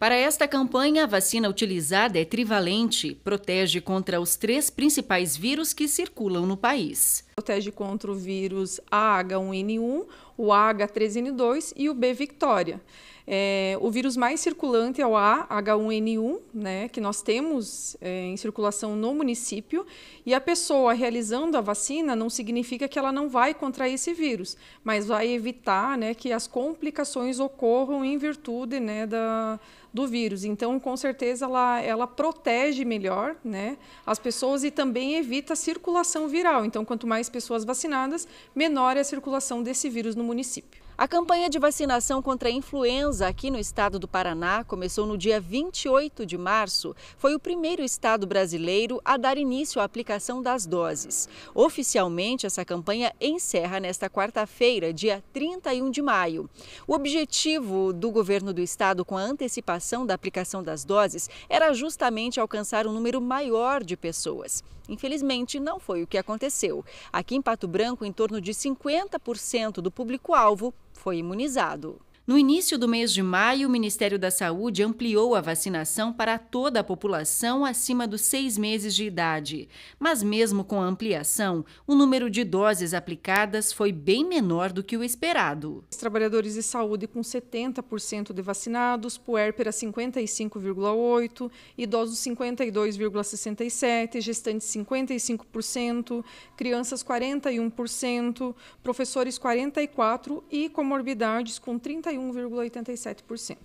Para esta campanha, a vacina utilizada é trivalente, protege contra os três principais vírus que circulam no país. Protege contra o vírus AH1N1, o AH3N2 e o B Victoria. É, o vírus mais circulante é o AH1N1, né, que nós temos é, em circulação no município, e a pessoa realizando a vacina não significa que ela não vai contrair esse vírus, mas vai evitar né, que as complicações ocorram em virtude né, da, do vírus. Então, com certeza, ela, ela protege melhor né, as pessoas e também evita a circulação viral. Então, quanto mais pessoas vacinadas, menor é a circulação desse vírus no município. A campanha de vacinação contra a influenza aqui no estado do Paraná começou no dia 28 de março. Foi o primeiro estado brasileiro a dar início à aplicação das doses. Oficialmente, essa campanha encerra nesta quarta-feira, dia 31 de maio. O objetivo do governo do estado com a antecipação da aplicação das doses era justamente alcançar um número maior de pessoas. Infelizmente, não foi o que aconteceu. Aqui em Pato Branco, em torno de 50% do público-alvo foi imunizado. No início do mês de maio, o Ministério da Saúde ampliou a vacinação para toda a população acima dos seis meses de idade. Mas, mesmo com a ampliação, o número de doses aplicadas foi bem menor do que o esperado. Os trabalhadores de saúde com 70% de vacinados, puérpera 55,8%, idosos 52,67%, gestantes 55%, crianças 41%, professores 44% e comorbidades com 30 61,87%.